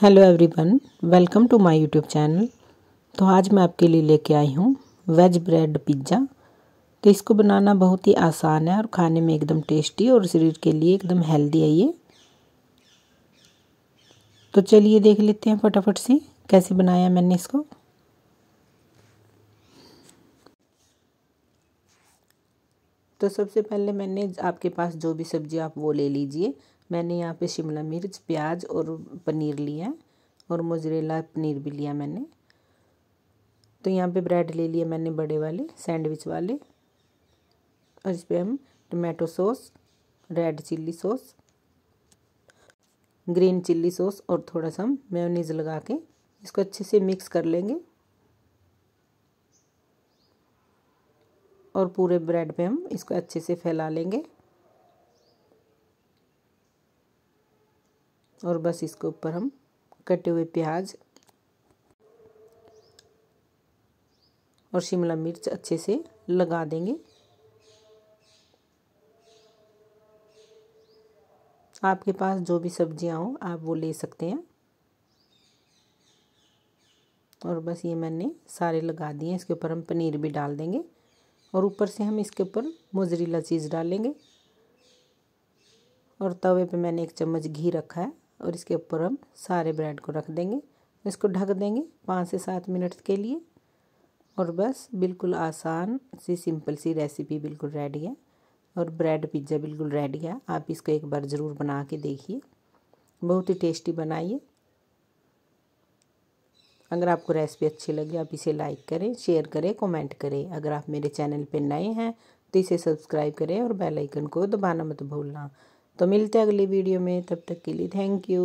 hello everyone welcome to my YouTube channel तो आज मैं आपके लिए लेके आई हूँ वेज ब्रेड पिज्ज़ा तो इसको बनाना बहुत ही आसान है और खाने में एकदम टेस्टी और शरीर के लिए एकदम हेल्दी है ये तो चलिए देख लेते हैं फटाफट से कैसे बनाया मैंने इसको तो सबसे पहले मैंने आपके पास जो भी सब्ज़ी आप वो ले लीजिए मैंने यहाँ पे शिमला मिर्च प्याज और पनीर लिया है और मोजरेला पनीर भी लिया मैंने तो यहाँ पे ब्रेड ले लिया मैंने बड़े वाले सैंडविच वाले और इस पर हम tomato sauce red chilli sauce green chilli sauce और थोड़ा सा हम मेयोनीज लगा के इसको अच्छे से मिक्स कर लेंगे और पूरे ब्रेड पे हम इसको अच्छे से फैला लेंगे और बस इसके ऊपर हम कटे हुए प्याज और शिमला मिर्च अच्छे से लगा देंगे आपके पास जो भी सब्जियां हो आप वो ले सकते हैं और बस ये मैंने सारे लगा दिए इसके ऊपर हम पनीर भी डाल देंगे और ऊपर से हम इसके ऊपर मोजरीला चीज़ डालेंगे और तवे पे मैंने एक चम्मच घी रखा है और इसके ऊपर हम सारे ब्रेड को रख देंगे इसको ढक देंगे पाँच से सात मिनट के लिए और बस बिल्कुल आसान सी सिंपल सी रेसिपी बिल्कुल रेडी है और ब्रेड पिज्ज़ा बिल्कुल रेडी है आप इसको एक बार ज़रूर बना के देखिए बहुत ही टेस्टी बनाइए अगर आपको रेसिपी अच्छी लगी आप इसे लाइक करें शेयर करें कमेंट करें अगर आप मेरे चैनल पर नए हैं तो इसे सब्सक्राइब करें और बेल आइकन को दबाना मत भूलना तो मिलते हैं अगली वीडियो में तब तक के लिए थैंक यू